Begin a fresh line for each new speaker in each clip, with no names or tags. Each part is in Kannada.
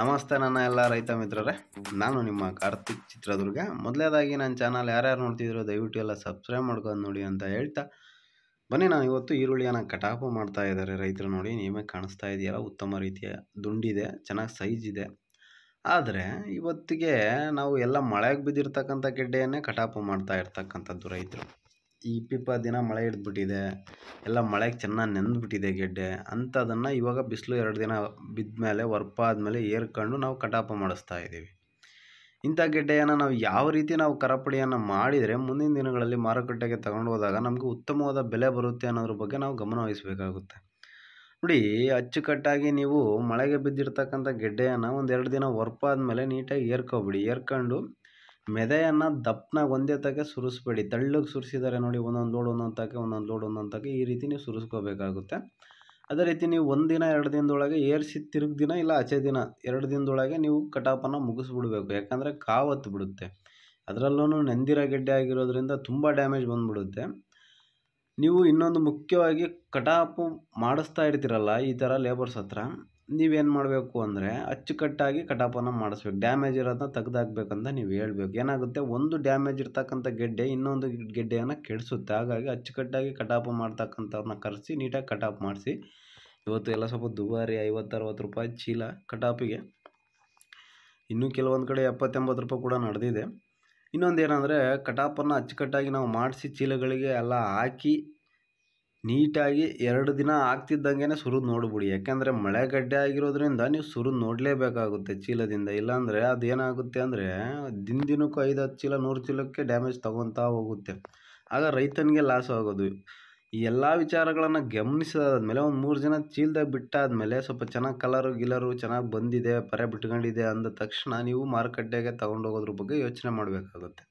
ನಮಸ್ತೆ ನನ್ನ ಎಲ್ಲ ರೈತ ಮಿತ್ರರೇ ನಾನು ನಿಮ್ಮ ಕಾರ್ತಿಕ್ ಚಿತ್ರದುರ್ಗ ಮೊದಲೇದಾಗಿ ನನ್ನ ಚಾನಲ್ ಯಾರ್ಯಾರು ನೋಡ್ತಿದ್ರು ದಯವಿಟ್ಟು ಎಲ್ಲ ಸಬ್ಸ್ಕ್ರೈಬ್ ಮಾಡ್ಕೊಂಡು ನೋಡಿ ಅಂತ ಹೇಳ್ತಾ ಬನ್ನಿ ನಾನು ಇವತ್ತು ಈರುಳ್ಳಿಯನ್ನು ಕಟಾಪು ಮಾಡ್ತಾ ಇದ್ದಾರೆ ರೈತರು ನೋಡಿ ನಿಮಗೆ ಕಾಣಿಸ್ತಾ ಇದೆಯಲ್ಲ ಉತ್ತಮ ರೀತಿಯ ದುಂಡಿದೆ ಚೆನ್ನಾಗಿ ಸೈಜ್ ಇದೆ ಆದರೆ ಇವತ್ತಿಗೆ ನಾವು ಎಲ್ಲ ಮಳೆಗೆ ಬಿದ್ದಿರ್ತಕ್ಕಂಥ ಗೆಡ್ಡೆಯನ್ನೇ ಕಟಾಪು ಮಾಡ್ತಾ ಇರ್ತಕ್ಕಂಥದ್ದು ರೈತರು ಈ ಇಪ್ಪಿಪ್ಪ ದಿನ ಮಳೆ ಹಿಡ್ದುಬಿಟ್ಟಿದೆ ಎಲ್ಲ ಮಳೆಗೆ ಚೆನ್ನಾಗಿ ನೆಂದ್ಬಿಟ್ಟಿದೆ ಗೆಡ್ಡೆ ಅಂಥದನ್ನು ಇವಾಗ ಬಿಸಿಲು ಎರಡು ದಿನ ಬಿದ್ದ ಮೇಲೆ ವರ್ಪ ಆದಮೇಲೆ ಏರ್ಕೊಂಡು ನಾವು ಕಟಾಪ ಮಾಡಿಸ್ತಾ ಇದ್ದೀವಿ ಇಂಥ ಗೆಡ್ಡೆಯನ್ನು ನಾವು ಯಾವ ರೀತಿ ನಾವು ಕರಾಪಡಿಯನ್ನು ಮಾಡಿದರೆ ಮುಂದಿನ ದಿನಗಳಲ್ಲಿ ಮಾರುಕಟ್ಟೆಗೆ ತಗೊಂಡು ಹೋದಾಗ ನಮಗೆ ಉತ್ತಮವಾದ ಬೆಲೆ ಬರುತ್ತೆ ಅನ್ನೋದ್ರ ಬಗ್ಗೆ ನಾವು ಗಮನ ವಹಿಸಬೇಕಾಗುತ್ತೆ ನೋಡಿ ಅಚ್ಚುಕಟ್ಟಾಗಿ ನೀವು ಮಳೆಗೆ ಬಿದ್ದಿರ್ತಕ್ಕಂಥ ಗೆಡ್ಡೆಯನ್ನು ಒಂದೆರಡು ದಿನ ವರ್ಪ ಆದಮೇಲೆ ನೀಟಾಗಿ ಏರ್ಕೊಬಿಡಿ ಏರ್ಕೊಂಡು ಮೆದೆಯನ್ನು ದಪ್ಪನಾಗಿ ಒಂದೇ ತಗೆ ಸುರಿಸ್ಬೇಡಿ ದಳ್ಳಗೆ ಸುರಿಸಿದ್ದಾರೆ ನೋಡಿ ಒಂದೊಂದು ಲೋಡ್ ಒಂದೊಂದು ತಾಕೆ ಒಂದೊಂದು ಲೋಡ್ ಒಂದೊಂದು ತಾಕೆ ಈ ರೀತಿ ನೀವು ಸುರಿಸ್ಕೋಬೇಕಾಗುತ್ತೆ ಅದೇ ರೀತಿ ನೀವು ಒಂದಿನ ಎರಡು ದಿನದೊಳಗೆ ಏರಿಸಿ ತಿರುಗಿ ದಿನ ಇಲ್ಲ ಆಚೆ ದಿನ ಎರಡು ದಿನದೊಳಗೆ ನೀವು ಕಟಾಪನ್ನು ಮುಗಿಸ್ಬಿಡ್ಬೇಕು ಯಾಕಂದರೆ ಕಾವತ್ತು ಬಿಡುತ್ತೆ ಅದರಲ್ಲೂ ನೆಂದಿರ ಗೆಡ್ಡೆ ಆಗಿರೋದ್ರಿಂದ ತುಂಬ ಡ್ಯಾಮೇಜ್ ಬಂದುಬಿಡುತ್ತೆ ನೀವು ಇನ್ನೊಂದು ಮುಖ್ಯವಾಗಿ ಕಟಾಪು ಮಾಡಿಸ್ತಾ ಇರ್ತೀರಲ್ಲ ಈ ಥರ ಲೇಬರ್ಸ್ ಹತ್ರ ನೀವೇನು ಮಾಡಬೇಕು ಅಂದರೆ ಅಚ್ಚುಕಟ್ಟಾಗಿ ಕಟಾಪನ್ನು ಮಾಡಿಸ್ಬೇಕು ಡ್ಯಾಮೇಜ್ ಇರೋದನ್ನ ತೆಗ್ದಾಕ್ಬೇಕಂತ ನೀವು ಹೇಳ್ಬೇಕು ಏನಾಗುತ್ತೆ ಒಂದು ಡ್ಯಾಮೇಜ್ ಇರ್ತಕ್ಕಂಥ ಗೆಡ್ಡೆ ಇನ್ನೊಂದು ಗೆಡ್ಡೆಯನ್ನು ಕೆಡಿಸುತ್ತೆ ಹಾಗಾಗಿ ಅಚ್ಚುಕಟ್ಟಾಗಿ ಕಟಾಪ ಮಾಡ್ತಕ್ಕಂಥವ್ರನ್ನ ಕರೆಸಿ ನೀಟಾಗಿ ಕಟಾಪ್ ಮಾಡಿಸಿ ಇವತ್ತು ಎಲ್ಲ ಸ್ವಲ್ಪ ದುಬಾರಿ ಐವತ್ತರವತ್ತು ರೂಪಾಯಿ ಚೀಲ ಕಟಾಪಿಗೆ ಇನ್ನೂ ಕೆಲವೊಂದು ಕಡೆ ಎಪ್ಪತ್ತೆಂಬತ್ತು ರೂಪಾಯಿ ಕೂಡ ನಡೆದಿದೆ ಇನ್ನೊಂದು ಏನಂದರೆ ಕಟಾಪನ್ನು ಅಚ್ಚುಕಟ್ಟಾಗಿ ನಾವು ಮಾಡಿಸಿ ಚೀಲಗಳಿಗೆ ಎಲ್ಲ ಹಾಕಿ ನೀಟಾಗಿ ಎರಡು ದಿನ ಆಗ್ತಿದ್ದಂಗೆ ಸುರು ನೋಡಿಬಿಡಿ ಯಾಕೆಂದರೆ ಮಳೆಗಡ್ಡೆ ಆಗಿರೋದ್ರಿಂದ ನೀವು ಸುರು ನೋಡಲೇಬೇಕಾಗುತ್ತೆ ಚೀಲದಿಂದ ಇಲ್ಲಾಂದರೆ ಅದೇನಾಗುತ್ತೆ ಅಂದರೆ ದಿನ ದಿನಕ್ಕೂ ಐದು ಹತ್ತು ಚೀಲ ನೂರು ಚೀಲಕ್ಕೆ ಡ್ಯಾಮೇಜ್ ತೊಗೊತಾ ಹೋಗುತ್ತೆ ಆಗ ರೈತನಿಗೆ ಲಾಸ್ ಆಗೋದು ಈ ಎಲ್ಲ ವಿಚಾರಗಳನ್ನು ಗಮನಿಸಿದಾದ್ಮೇಲೆ ಒಂದು ಮೂರು ಜನ ಚೀಲದಾಗ ಬಿಟ್ಟಾದಮೇಲೆ ಸ್ವಲ್ಪ ಚೆನ್ನಾಗಿ ಕಲರು ಗಿಲರು ಚೆನ್ನಾಗಿ ಬಂದಿದೆ ಪರೆ ಬಿಟ್ಕೊಂಡಿದೆ ಅಂದ ತಕ್ಷಣ ನೀವು ಮಾರುಕಟ್ಟೆಗೆ ತೊಗೊಂಡೋಗೋದ್ರ ಬಗ್ಗೆ ಯೋಚನೆ ಮಾಡಬೇಕಾಗುತ್ತೆ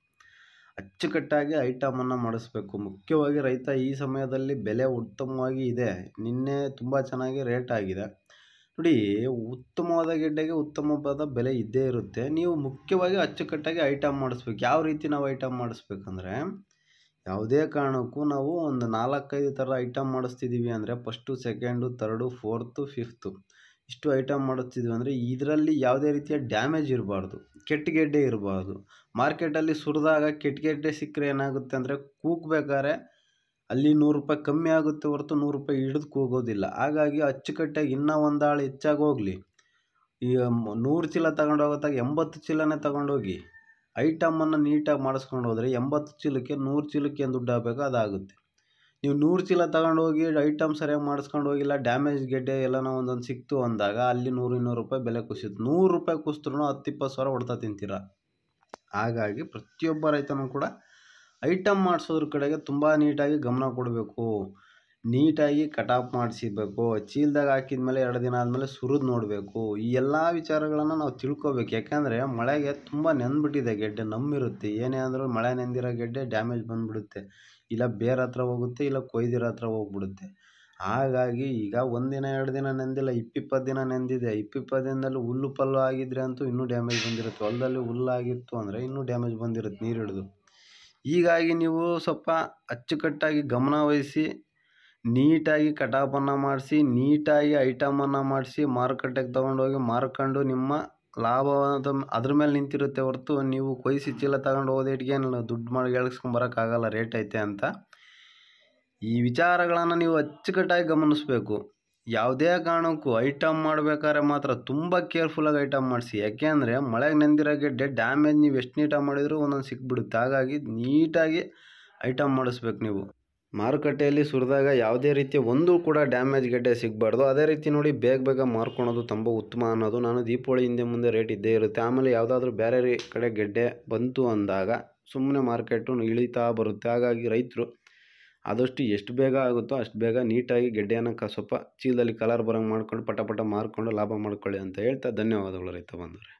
ಅಚ್ಚುಕಟ್ಟಾಗಿ ಐಟಮನ್ನು ಮಾಡಿಸ್ಬೇಕು ಮುಖ್ಯವಾಗಿ ರೈತ ಈ ಸಮಯದಲ್ಲಿ ಬೆಲೆ ಉತ್ತಮವಾಗಿ ಇದೆ ನಿನ್ನೆ ತುಂಬ ಚೆನ್ನಾಗಿ ರೇಟ್ ಆಗಿದೆ ನೋಡಿ ಉತ್ತಮವಾದ ಗೆಡ್ಡೆಗೆ ಉತ್ತಮವಾದ ಬೆಲೆ ಇದ್ದೇ ಇರುತ್ತೆ ನೀವು ಮುಖ್ಯವಾಗಿ ಅಚ್ಚುಕಟ್ಟಾಗಿ ಐಟಮ್ ಮಾಡಿಸ್ಬೇಕು ಯಾವ ರೀತಿ ನಾವು ಐಟಮ್ ಮಾಡಿಸ್ಬೇಕಂದ್ರೆ ಯಾವುದೇ ಕಾರಣಕ್ಕೂ ನಾವು ಒಂದು ನಾಲ್ಕೈದು ಥರ ಐಟಮ್ ಮಾಡಿಸ್ತಿದ್ದೀವಿ ಅಂದರೆ first second third fourth fifth ಇಷ್ಟು ಐಟಮ್ ಮಾಡುತ್ತಿದ್ವಿ ಅಂದರೆ ಇದರಲ್ಲಿ ಯಾವುದೇ ರೀತಿಯ ಡ್ಯಾಮೇಜ್ ಇರಬಾರ್ದು ಕೆಟ್ಟಗೆಡ್ಡೆ ಇರಬಾರ್ದು ಮಾರ್ಕೆಟಲ್ಲಿ ಸುರಿದಾಗ ಕೆಟ್ಟಗೆಡ್ಡೆ ಸಿಕ್ಕರೆ ಏನಾಗುತ್ತೆ ಅಂದರೆ ಕೂಗ್ಬೇಕಾದ್ರೆ ಅಲ್ಲಿ ನೂರು ರೂಪಾಯಿ ಕಮ್ಮಿ ಆಗುತ್ತೆ ಹೊರತು ನೂರು ರೂಪಾಯಿ ಹಿಡಿದು ಕೂಗೋದಿಲ್ಲ ಹಾಗಾಗಿ ಅಚ್ಚುಕಟ್ಟಾಗಿ ಇನ್ನೂ ಒಂದು ಆಳು ಹೆಚ್ಚಾಗಿ ಹೋಗಲಿ ಈ ನೂರು ಚೀಲ ತಗೊಂಡೋಗೋದಾಗ ಎಂಬತ್ತು ಚೀಲನೇ ತಗೊಂಡೋಗಿ ಐಟಮನ್ನು ನೀಟಾಗಿ ಮಾಡಿಸ್ಕೊಂಡು ಹೋದರೆ ಎಂಬತ್ತು ಚೀಲಕ್ಕೆ ನೂರು ಚೀಲಕ್ಕೆ ಏನು ದುಡ್ಡು ಹಾಕಬೇಕು ಅದಾಗುತ್ತೆ ನೀವು ನೂರು ಚೀಲ ಹೋಗಿ ಐಟಮ್ ಸರಿಯಾಗಿ ಮಾಡಿಸ್ಕೊಂಡು ಹೋಗಿಲ್ಲ ಡ್ಯಾಮೇಜ್ ಗೆಡ್ಡೆ ಎಲ್ಲನೋ ಒಂದೊಂದು ಸಿಕ್ತು ಅಂದಾಗ ಅಲ್ಲಿ ನೂರು ಇನ್ನೂರು ರೂಪಾಯಿ ಬೆಲೆ ಕುಸಿತು ನೂರು ರೂಪಾಯಿ ಕುಸಿದ್ರೂ ಹತ್ತು ಇಪ್ಪತ್ತು ಸಾವಿರ ಹೊಡ್ತಾ ತಿಂತೀರ ಹಾಗಾಗಿ ಪ್ರತಿಯೊಬ್ಬ ರೈತನೂ ಕೂಡ ಐಟಮ್ ಮಾಡಿಸೋದ್ರ ಕಡೆಗೆ ತುಂಬ ನೀಟಾಗಿ ಗಮನ ಕೊಡಬೇಕು ನೀಟಾಗಿ ಕಟಾಪ್ ಮಾಡಿಸಿಬೇಕು ಚೀಲದಾಗ ಹಾಕಿದ್ಮೇಲೆ ಎರಡು ದಿನ ಆದಮೇಲೆ ಸುರಿದು ನೋಡಬೇಕು ಈ ಎಲ್ಲ ವಿಚಾರಗಳನ್ನು ನಾವು ತಿಳ್ಕೊಬೇಕು ಯಾಕೆಂದರೆ ಮಳೆಗೆ ತುಂಬ ನೆಂದ್ಬಿಟ್ಟಿದೆ ಗೆಡ್ಡೆ ನಮ್ಮಿರುತ್ತೆ ಏನೇ ಅಂದರೂ ಮಳೆ ನೆಂದಿರೋ ಗೆಡ್ಡೆ ಡ್ಯಾಮೇಜ್ ಬಂದುಬಿಡುತ್ತೆ ಇಲ್ಲ ಬೇರೆ ಹತ್ರ ಹೋಗುತ್ತೆ ಇಲ್ಲ ಕೊಯ್ದಿರೋ ಹತ್ರ ಹೋಗ್ಬಿಡುತ್ತೆ ಹಾಗಾಗಿ ಈಗ ಒಂದಿನ ಎರಡು ದಿನ ನೆಂದಿಲ್ಲ ಇಪ್ಪಿಪ್ಪತ್ತು ದಿನ ನೆಂದಿದೆ ಇಪ್ಪಿಪ್ಪತ್ತು ದಿನದಲ್ಲಿ ಹುಲ್ಲು ಪಲ್ಲು ಆಗಿದ್ರೆ ಅಂತೂ ಇನ್ನೂ ಡ್ಯಾಮೇಜ್ ಬಂದಿರುತ್ತೆ ಹೊಲದಲ್ಲಿ ಹುಲ್ಲಾಗಿತ್ತು ಅಂದರೆ ಇನ್ನೂ ಡ್ಯಾಮೇಜ್ ಬಂದಿರುತ್ತೆ ನೀರು ಹಿಡಿದು ಹೀಗಾಗಿ ನೀವು ಸ್ವಲ್ಪ ಅಚ್ಚುಕಟ್ಟಾಗಿ ಗಮನವಹಿಸಿ ನೀಟಾಗಿ ಕಟಾಪನ್ನು ಮಾಡಿಸಿ ನೀಟಾಗಿ ಐಟಮನ್ನು ಮಾಡಿಸಿ ಮಾರುಕಟ್ಟೆಗೆ ತೊಗೊಂಡೋಗಿ ಮಾರ್ಕೊಂಡು ನಿಮ್ಮ ಲಾಭ ಅದ್ರ ಮೇಲೆ ನಿಂತಿರುತ್ತೆ ಹೊರತು ನೀವು ಕೊಯ್ಸಿ ಚೀಲ ತಗೊಂಡು ಹೋದ ಇಟ್ಕೇನು ದುಡ್ಡು ಮಾಡಿ ಗಳಿಸ್ಕೊಂಬರೋಕ್ಕಾಗಲ್ಲ ರೇಟ್ ಐತೆ ಅಂತ ಈ ವಿಚಾರಗಳನ್ನು ನೀವು ಅಚ್ಚುಕಟ್ಟಾಗಿ ಗಮನಿಸಬೇಕು ಯಾವುದೇ ಕಾರಣಕ್ಕೂ ಐಟಮ್ ಮಾಡಬೇಕಾದ್ರೆ ಮಾತ್ರ ತುಂಬ ಕೇರ್ಫುಲ್ಲಾಗಿ ಐಟಮ್ ಮಾಡಿಸಿ ಯಾಕೆ ಅಂದರೆ ಮಳೆಗೆ ನೆಂದಿರೋ ಗೆಡ್ಡೆ ಡ್ಯಾಮೇಜ್ ನೀವು ಎಷ್ಟು ನೀಟಾಗಿ ಮಾಡಿದರೂ ಒಂದೊಂದು ಸಿಕ್ಬಿಡುತ್ತೆ ಹಾಗಾಗಿ ನೀಟಾಗಿ ಐಟಮ್ ಮಾಡಿಸ್ಬೇಕು ನೀವು ಮಾರುಕಟ್ಟೆಯಲ್ಲಿ ಸುರಿದಾಗ ಯಾವುದೇ ರೀತಿಯ ಒಂದು ಕೂಡ ಡ್ಯಾಮೇಜ್ ಗೆಡ್ಡೆ ಸಿಗಬಾರ್ದು ಅದೇ ರೀತಿ ನೋಡಿ ಬೇಗ ಬೇಗ ಮಾರ್ಕೊಳೋದು ತುಂಬ ಉತ್ತಮ ಅನ್ನೋದು ನಾನು ದೀಪಾವಳಿ ಹಿಂದೆ ಮುಂದೆ ರೇಟ್ ಇದ್ದೇ ಇರುತ್ತೆ ಆಮೇಲೆ ಯಾವುದಾದ್ರೂ ಬೇರೆ ಕಡೆ ಗೆಡ್ಡೆ ಬಂತು ಅಂದಾಗ ಸುಮ್ಮನೆ ಮಾರ್ಕೆಟು ಇಳಿತಾ ಬರುತ್ತೆ ಹಾಗಾಗಿ ರೈತರು ಆದಷ್ಟು ಎಷ್ಟು ಬೇಗ ಆಗುತ್ತೋ ಅಷ್ಟು ಬೇಗ ನೀಟಾಗಿ ಗೆಡ್ಡೆಯನ್ನು ಕ ಸ್ವಲ್ಪ ಚೀಲದಲ್ಲಿ ಕಲರ್ ಬರೋಂಗೆ ಮಾಡ್ಕೊಂಡು ಪಟ ಪಟ ಮಾರ್ಕೊಂಡು ಲಾಭ ಮಾಡ್ಕೊಳ್ಳಿ ಅಂತ ಹೇಳ್ತಾ ಧನ್ಯವಾದಗಳು ರೈತ ಬಂದರೆ